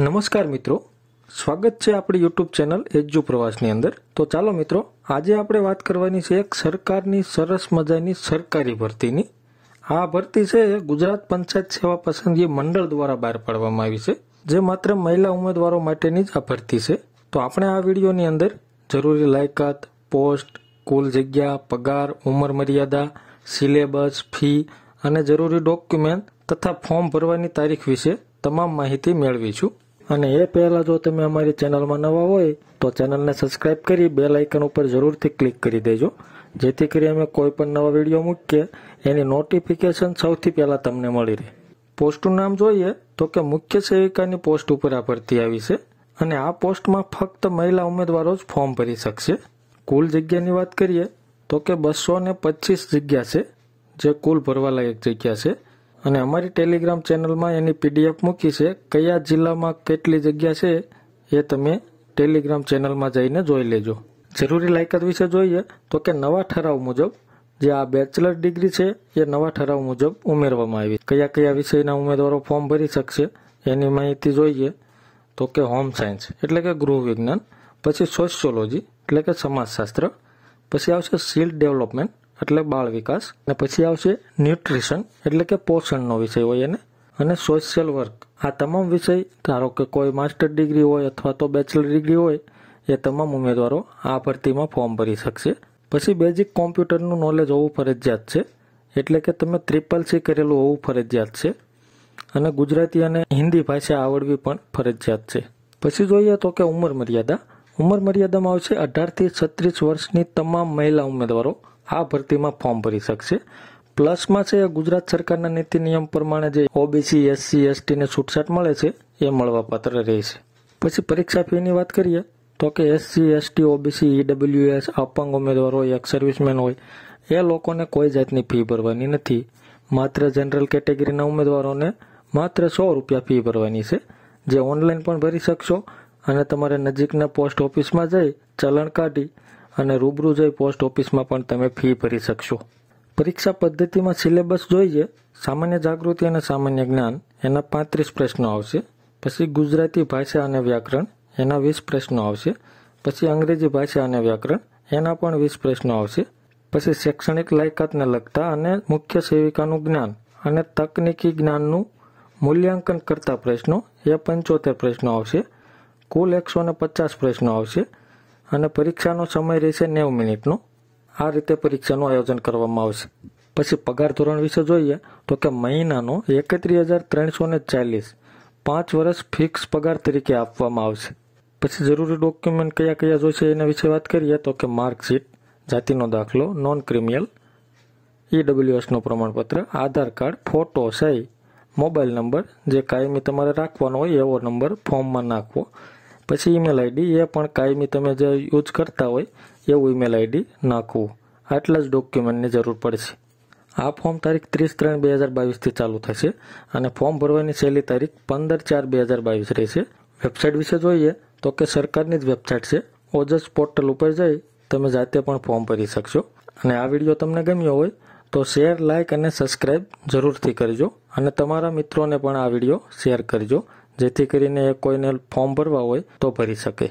નમસ્કાર મિત્રો સ્વાગત છે આપણી યુટ્યુબ ચેનલ એજ્યુ પ્રવાસની અંદર તો ચાલો મિત્રો આજે આપણે વાત કરવાની છે એક સરકારની સરસ મજાની સરકારી ભરતીની આ ભરતી છે ગુજરાત પંચાયત સેવા પસંદગી મંડળ દ્વારા બહાર પાડવામાં આવી છે જે માત્ર મહિલા ઉમેદવારો માટેની જ આ ભરતી છે તો આપણે આ વિડીયોની અંદર જરૂરી લાયકાત પોસ્ટ કુલ જગ્યા પગાર ઉંમર મર્યાદા સિલેબસ ફી અને જરૂરી ડોક્યુમેન્ટ તથા ફોર્મ ભરવાની તારીખ વિશે તમામ માહિતી મેળવીશું અને એ પહેલાં જો તમે અમારી ચેનલમાં નવા હોય તો ચેનલને સબસ્ક્રાઇબ કરી બે લાઇકન ઉપર જરૂરથી ક્લિક કરી દેજો જેથી કરી અમે કોઈ પણ નવા વિડીયો મૂકીએ એની નોટિફિકેશન સૌથી પહેલાં તમને મળી રહે પોસ્ટનું નામ જોઈએ તો કે મુખ્ય સેવિકાની પોસ્ટ ઉપર આ ભરતી આવી છે અને આ પોસ્ટમાં ફક્ત મહિલા ઉમેદવારો જ ફોર્મ ભરી શકશે કુલ જગ્યાની વાત કરીએ તો કે બસો ને પચીસ જગ્યા છે જે કુલ ભરવાલાયક જગ્યા છે અને અમારી ટેલિગ્રામ ચેનલમાં એની પીડીએફ મૂકી છે કયા જિલ્લામાં કેટલી જગ્યા છે એ તમે ટેલિગ્રામ ચેનલમાં જઈને જોઈ લેજો જરૂરી લાયકાત વિશે જોઈએ તો કે નવા ઠરાવ મુજબ જે આ બેચલર ડિગ્રી છે એ નવા ઠરાવ મુજબ ઉમેરવામાં આવી કયા કયા વિષયના ઉમેદવારો ફોર્મ ભરી શકશે એની માહિતી જોઈએ તો કે હોમ સાયન્સ એટલે કે ગૃહ વિજ્ઞાન પછી સોશિયોલોજી એટલે કે સમાજશાસ્ત્ર પછી આવશે શિલ્ડ ડેવલપમેન્ટ એટલે બાળ વિકાસ અને પછી આવશે ન્યુટ્રિશન એટલે કે પોષણનો વિષય હોય એને અને સોશિયલ વર્ક આ તમામ વિષય ધારો કે કોઈ માસ્ટર ડિગ્રી હોય અથવા તો બેચલર ડિગ્રી હોય એ તમામ ઉમેદવારો આ ભરતીમાં ફોર્મ ભરી શકશે પછી બેઝિક કોમ્પ્યુટરનું નોલેજ હોવું ફરજિયાત છે એટલે કે તમે ત્રિપલ સી કરેલું હોવું ફરજિયાત છે અને ગુજરાતી અને હિન્દી ભાષા આવડવી પણ ફરજિયાત છે પછી જોઈએ તો કે ઉંમર મર્યાદા ઉંમર મર્યાદામાં આવશે અઢારથી છત્રીસ વર્ષની તમામ મહિલા ઉમેદવારો આ ભરતીમાં ફોર્મ ભરી શકશે પ્લસમાં છે ગુજરાત સરકારના નીતિ નિયમ પ્રમાણે જે ઓબીસી એસસી એસટીને છૂટછાટ મળે છે એ મળવાપાત્ર રહેશે પછી પરીક્ષા ફીની વાત કરીએ તો કે એસસી એસટી ઓબીસી ઈડબ્લ્યુએસ અપંગ ઉમેદવાર હોય એક સર્વિસમેન હોય એ લોકોને કોઈ જાતની ફી ભરવાની નથી માત્ર જનરલ કેટેગરીના ઉમેદવારોને માત્ર સો રૂપિયા ફી ભરવાની છે જે ઓનલાઈન પણ ભરી શકશો અને તમારે નજીકના પોસ્ટ ઓફિસમાં જઈ ચલણ કાઢી અને રૂબરૂ જઈ પોસ્ટ ઓફિસમાં પણ તમે ફી ભરી શકશો પરીક્ષા પદ્ધતિમાં સિલેબસ જોઈએ સામાન્ય જાગૃતિ અને સામાન્ય જ્ઞાન એના પાંત્રીસ પ્રશ્નો આવશે પછી ગુજરાતી ભાષા અને વ્યાકરણ એના વીસ પ્રશ્નો આવશે પછી અંગ્રેજી ભાષા અને વ્યાકરણ એના પણ વીસ પ્રશ્નો આવશે પછી શૈક્ષણિક લાયકાતને લગતા અને મુખ્ય સેવિકાનું જ્ઞાન અને તકનીકી જ્ઞાનનું મૂલ્યાંકન કરતા પ્રશ્નો એ પંચોતેર પ્રશ્નો આવશે કુલ એકસો પચાસ પ્રશ્નો આવશે અને પરીક્ષાનો સમય રહેશે નેવું મિનિટનો આ રીતે પરીક્ષાનું આયોજન કરવામાં આવશે પછી પગાર ધોરણ વિશે જોઈએ તો કે મહિનાનો એકત્રીસ હજાર ત્રણસો ને ચાલીસ પાંચ વર્ષ ફિક્સ પગાર તરીકે આપવામાં આવશે પછી જરૂરી ડોક્યુમેન્ટ કયા કયા જોઈશે એના વિશે વાત કરીએ તો કે માર્કશીટ જાતિનો દાખલો નોન ક્રિમિનલ ઈડબ્લ્યુએસનું પ્રમાણપત્ર આધાર કાર્ડ ફોટો સહી મોબાઈલ નંબર જે કાયમી તમારે રાખવાનો હોય એવો નંબર ફોર્મમાં નાખવો પછી ઈમેલ આઈડી એ પણ કાયમી તમે જે યુઝ કરતા હોય એવું ઈમેલ આઈડી નાખવું આટલા જ ડોક્યુમેન્ટની જરૂર પડશે આ ફોર્મ તારીખ ત્રીસ ત્રણ બે હજાર બાવીસથી ચાલુ થશે અને ફોર્મ ભરવાની છેલ્લી તારીખ પંદર ચાર બે હજાર બાવીસ રહેશે વેબસાઇટ વિશે જોઈએ તો કે સરકારની જ વેબસાઇટ છે ઓજસ પોર્ટલ ઉપર જઈ તમે જાતે પણ ફોર્મ ભરી શકશો અને આ વિડીયો તમને ગમ્યો હોય તો શેર લાઇક અને સબસ્ક્રાઇબ જરૂરથી કરજો અને તમારા મિત્રોને પણ આ વિડીયો શેર કરજો જેથી કરીને કોઈને ફોર્મ ભરવા હોય તો ભરી શકે